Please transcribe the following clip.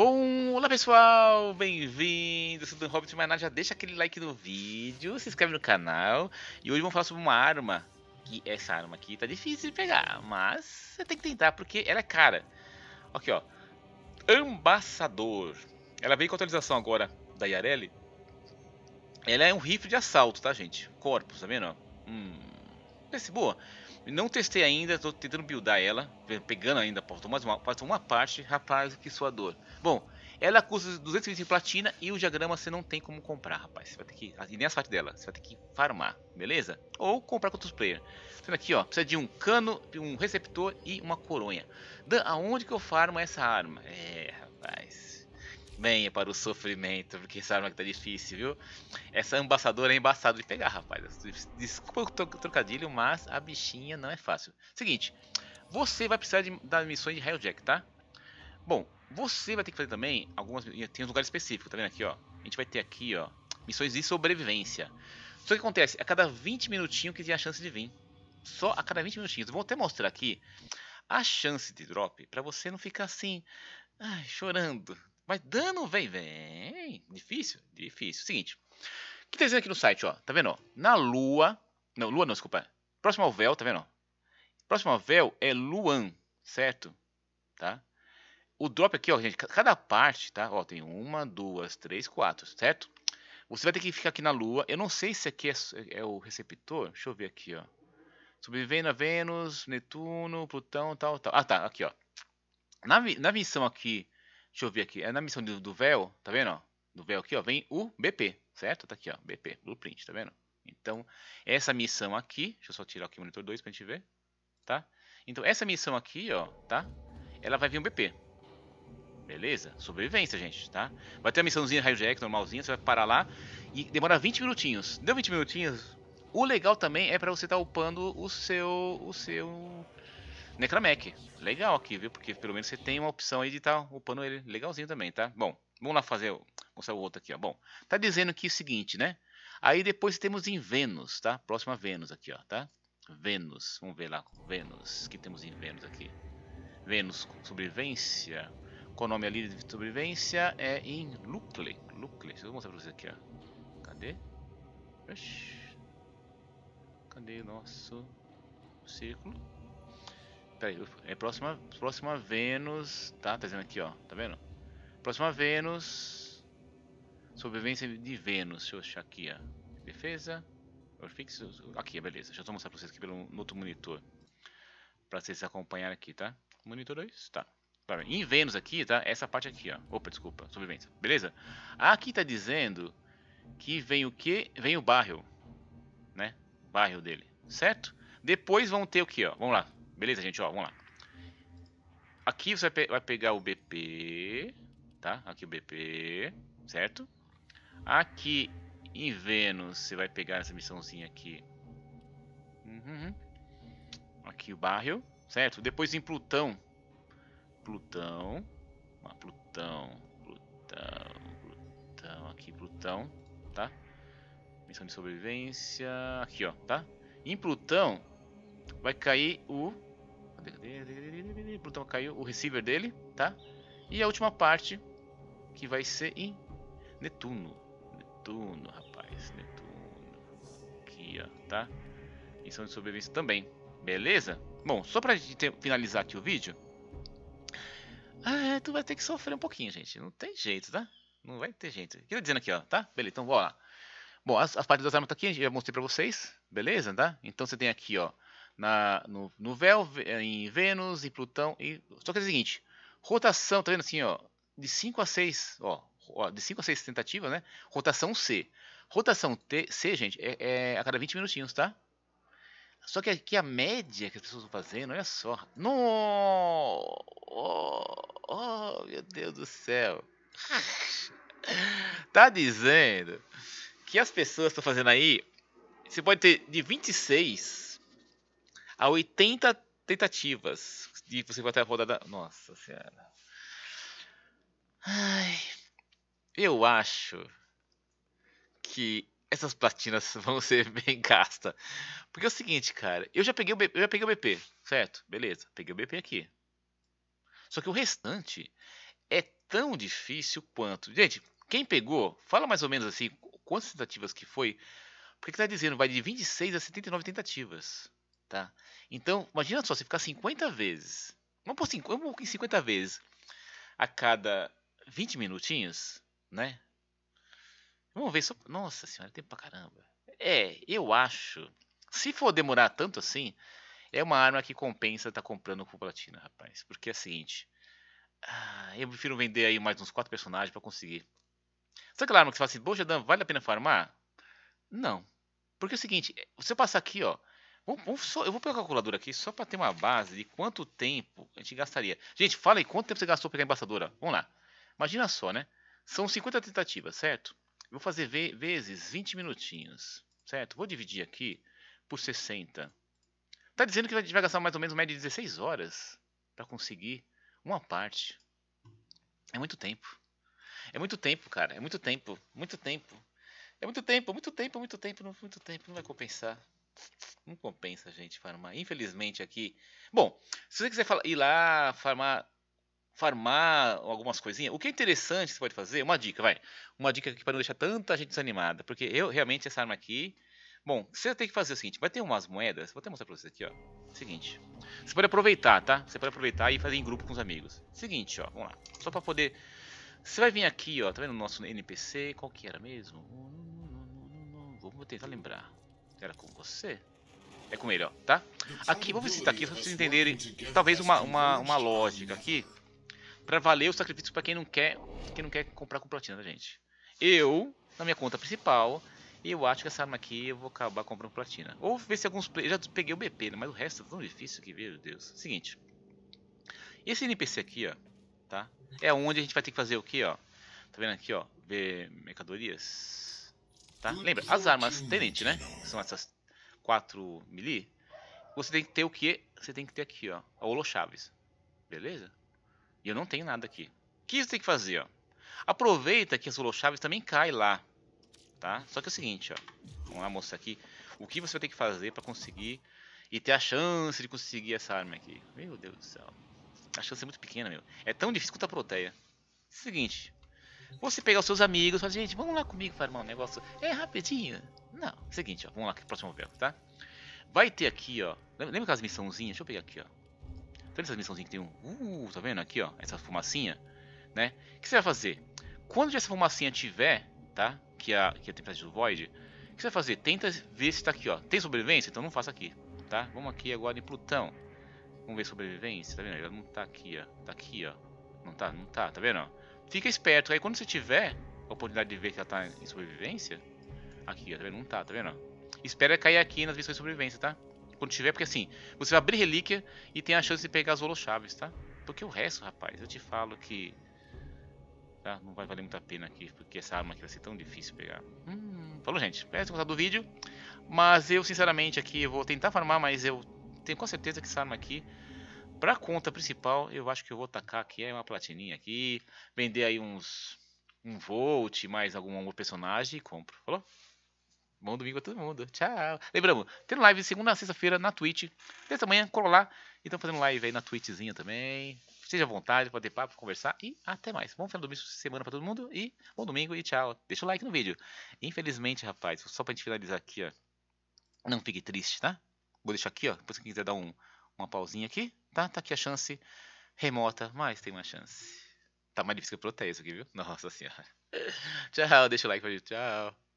Bom, olá pessoal, bem-vindos, sou o Hobbit Maná, já deixa aquele like no vídeo, se inscreve no canal e hoje vamos falar sobre uma arma, que essa arma aqui tá difícil de pegar, mas você tem que tentar porque ela é cara. Aqui ó, Ambassador, ela veio com atualização agora da Yareli, ela é um rifle de assalto, tá gente? Corpo, tá vendo? Hum, parece boa. Não testei ainda, estou tentando buildar ela, pegando ainda, faltou mais uma, faltou uma parte, rapaz, que sua dor. Bom, ela custa 220 platina e o diagrama você não tem como comprar, rapaz. Você vai ter que, e nem as partes dela, você vai ter que farmar, beleza? Ou comprar com outros players. Tendo aqui, ó, precisa de um cano, um receptor e uma coronha. Dan, aonde que eu farmo essa arma? É, rapaz, Venha para o sofrimento, porque essa arma que tá difícil, viu? Essa embaçadora é embaçada de pegar, rapaz. Desculpa o trocadilho, mas a bichinha não é fácil. Seguinte, você vai precisar de, das missões de Railjack, tá? Bom, você vai ter que fazer também algumas. Tem uns lugares específicos, tá vendo aqui, ó? A gente vai ter aqui, ó, missões de sobrevivência. Só que acontece, a cada 20 minutinhos que tem a chance de vir. Só a cada 20 minutinhos. Vou até mostrar aqui a chance de drop para você não ficar assim, ai, chorando, mas dano vem, vem. Difícil, difícil. Seguinte. O que tá dizendo aqui no site, ó? Tá vendo? Ó? Na lua. Não, lua não, desculpa. Próximo ao véu, tá vendo? Ó? Próximo ao véu é Luan, certo? Tá? O drop aqui, ó, gente, cada parte, tá? Ó, tem uma, duas, três, quatro, certo? Você vai ter que ficar aqui na lua. Eu não sei se aqui é, é o receptor. Deixa eu ver aqui, ó. Sobrevivendo a Vênus, Netuno, Plutão, tal, tal. Ah, tá, aqui, ó. Na, na missão aqui Deixa eu ver aqui. É na missão do, do véu, tá vendo? Ó? Do véu aqui, ó, vem o BP, certo? Tá aqui, ó, BP, blueprint, tá vendo? Então, essa missão aqui, deixa eu só tirar aqui o monitor 2 pra gente ver, tá? Então, essa missão aqui, ó, tá? Ela vai vir um BP. Beleza? Sobrevivência, gente, tá? Vai ter a missãozinha hijack normalzinha, você vai parar lá e demora 20 minutinhos. Deu 20 minutinhos. O legal também é pra você estar tá upando o seu o seu Necramec. Legal aqui, viu? Porque pelo menos você tem uma opção aí de estar tá upando ele. Legalzinho também, tá? Bom, vamos lá fazer, mostrar o outro aqui, ó. Bom, tá dizendo aqui o seguinte, né? Aí depois temos em Vênus, tá? Próxima Vênus aqui, ó, tá? Vênus, vamos ver lá, Vênus, o que temos em Vênus aqui? Vênus, sobrevivência, qual o nome ali de sobrevivência? É em Lucle, Lucle, deixa eu mostrar pra vocês aqui, ó. Cadê? Oxi. Cadê o nosso círculo? Peraí, é próxima, próxima Vênus. Tá, tá dizendo aqui, ó. Tá vendo? Próxima Vênus. Sobrevivência de Vênus. Deixa eu achar aqui, ó. Defesa. Fixo. Aqui, beleza. Deixa eu só mostrar pra vocês aqui pelo no outro monitor. Pra vocês acompanharem aqui, tá? Monitor 2, tá. tá em Vênus aqui, tá? Essa parte aqui, ó. Opa, desculpa. Sobrevivência. Beleza? Aqui tá dizendo que vem o que? Vem o bairro. Né? Bairro dele. Certo? Depois vão ter o que, ó? Vamos lá. Beleza, gente, ó, vamos lá. Aqui você vai, pe vai pegar o BP, tá? Aqui o BP, certo? Aqui em Vênus você vai pegar essa missãozinha aqui. Uhum. Aqui o barril, certo? Depois em Plutão. Plutão. Ah, Plutão. Plutão. Plutão. Aqui Plutão, tá? Missão de sobrevivência. Aqui, ó, tá? Em Plutão vai cair o Plutão caiu o receiver dele, tá? E a última parte que vai ser em Netuno. Netuno, rapaz, Netuno. Aqui, ó, tá? Missão de sobrevivência também. Beleza? Bom, só pra gente finalizar aqui o vídeo. Ah, tu vai ter que sofrer um pouquinho, gente. Não tem jeito, tá? Não vai ter jeito. O que eu tô dizendo aqui, ó, tá? Beleza, então vou lá. Bom, as, as partes das armas tá aqui, eu já mostrei pra vocês. Beleza, tá? Então você tem aqui, ó na, no, no véu, em Vênus, em Plutão. E... Só que é o seguinte: rotação, tá vendo assim, ó, de 5 a 6, ó, ó, de 5 a 6 tentativas, né? Rotação C. Rotação T, C, gente, é, é a cada 20 minutinhos, tá? Só que aqui a média que as pessoas estão fazendo, olha só. No! Oh, oh, meu Deus do céu! tá dizendo que as pessoas estão fazendo aí. Você pode ter de 26 a 80 tentativas de você até a rodada. Nossa senhora. Ai, eu acho que essas platinas vão ser bem gastas. Porque é o seguinte, cara, eu já peguei o BP, eu já peguei o BP, certo? Beleza, peguei o BP aqui. Só que o restante é tão difícil quanto. Gente, quem pegou, fala mais ou menos assim, quantas tentativas que foi? Porque tá dizendo, vai de 26 a 79 tentativas. Tá? Então, imagina só, se ficar 50 vezes. Vamos por 50, vamos por 50 vezes a cada 20 minutinhos, né? Vamos ver só. Nossa senhora, é tempo pra caramba. É, eu acho. Se for demorar tanto assim, é uma arma que compensa estar tá comprando com platina, rapaz. Porque é o seguinte. Ah, eu prefiro vender aí mais uns 4 personagens para conseguir. Sabe aquela arma que você fala assim, poxa, vale a pena farmar? Não. Porque é o seguinte, se eu passar aqui, ó, Vamos, vamos só, eu vou pegar a calculadora aqui só para ter uma base de quanto tempo a gente gastaria. Gente, fala aí quanto tempo você gastou para pegar a embaçadora. Vamos lá. Imagina só, né? São 50 tentativas, certo? Eu vou fazer vezes 20 minutinhos, certo? Vou dividir aqui por 60. Tá dizendo que a gente vai gastar mais ou menos média de 16 horas para conseguir uma parte. É muito tempo. É muito tempo, cara. É muito tempo. Muito tempo. É muito tempo, muito tempo, muito tempo, muito tempo. Não, muito tempo. Não vai compensar não compensa, gente, farmar. Infelizmente aqui. Bom, se você quiser ir lá farmar, farmar algumas coisinhas, o que é interessante você pode fazer, uma dica, vai. Uma dica aqui para não deixar tanta gente desanimada, porque eu realmente essa arma aqui. Bom, você tem que fazer o seguinte, vai ter umas moedas, vou até mostrar para vocês aqui, ó. Seguinte, você pode aproveitar, tá? Você pode aproveitar e fazer em grupo com os amigos. Seguinte, ó, vamos lá. Só para poder você vai vir aqui, ó, tá vendo o nosso NPC? Qual que era mesmo? Vou tentar lembrar. Era com você? É com ele, ó, tá? Aqui, vamos citar aqui, só pra vocês entenderem, talvez uma, uma, uma lógica aqui, para valer o sacrifício para quem não quer quem não quer comprar com platina, tá, gente? Eu, na minha conta principal, eu acho que essa arma aqui eu vou acabar comprando platina. Ou ver se alguns... Eu já peguei o BP, né? mas o resto é tão difícil que, meu Deus. Seguinte. Esse NPC aqui, ó, tá? É onde a gente vai ter que fazer o quê, ó? Tá vendo aqui, ó? Ver mercadorias. Tá? Lembra, as armas tenente, né? Que são essas 4 melee. Você tem que ter o que? Você tem que ter aqui, ó. A holochaves. Beleza? E eu não tenho nada aqui. O que você tem que fazer, ó? Aproveita que as holochaves também caem lá. Tá? Só que é o seguinte, ó. Vamos lá mostrar aqui. O que você vai ter que fazer para conseguir e ter a chance de conseguir essa arma aqui. Meu Deus do céu. A chance é muito pequena, meu. É tão difícil quanto a proteia. seguinte, você pegar os seus amigos e falar, gente, vamos lá comigo farmar um negócio. É rapidinho. Não, seguinte, ó, vamos lá, é próximo verbo, tá? Vai ter aqui, ó. Lembra aquelas missãozinhas? Deixa eu pegar aqui, ó. Tá vendo essas missãozinhas que tem um. Uh, tá vendo aqui, ó? Essa fumacinha, né? O que você vai fazer? Quando essa fumacinha tiver, tá? Que é a, que é a tempestade do Void, o que você vai fazer? Tenta ver se tá aqui, ó. Tem sobrevivência? Então não faça aqui, tá? Vamos aqui agora em Plutão. Vamos ver sobrevivência, tá vendo? Ela não tá aqui, ó. Tá aqui, ó. Não tá, não tá, tá vendo? Fica esperto, aí quando você tiver a oportunidade de ver que ela tá em sobrevivência. Aqui, tá vendo? Não tá, tá vendo? Espera cair aqui nas missões de sobrevivência, tá? Quando tiver, porque assim, você vai abrir relíquia e tem a chance de pegar as holochaves, tá? Porque o resto, rapaz, eu te falo que. Tá? Não vai valer muito a pena aqui, porque essa arma aqui vai ser tão difícil pegar. Hum, falou, gente. Parece que do vídeo. Mas eu, sinceramente, aqui eu vou tentar farmar, mas eu tenho com certeza que essa arma aqui para conta principal, eu acho que eu vou tacar aqui uma platininha aqui, vender aí uns um Volt, mais algum personagem e compro. Falou? Bom domingo a todo mundo. Tchau. Lembramos, tem live segunda a sexta-feira na Twitch. Desta manhã, colo lá. E fazendo live aí na Twitchzinha também. Seja à vontade, pode ter papo, conversar e até mais. Bom final de domingo, semana pra todo mundo e bom domingo e tchau. Deixa o like no vídeo. Infelizmente, rapaz, só pra gente finalizar aqui, ó. Não fique triste, tá? Vou deixar aqui, ó. Depois quem quiser dar um, uma pausinha aqui. Tá, tá aqui a chance remota, mas tem uma chance. Tá mais difícil que o aqui, viu? Nossa senhora. Tchau, deixa o like pra gente. Tchau.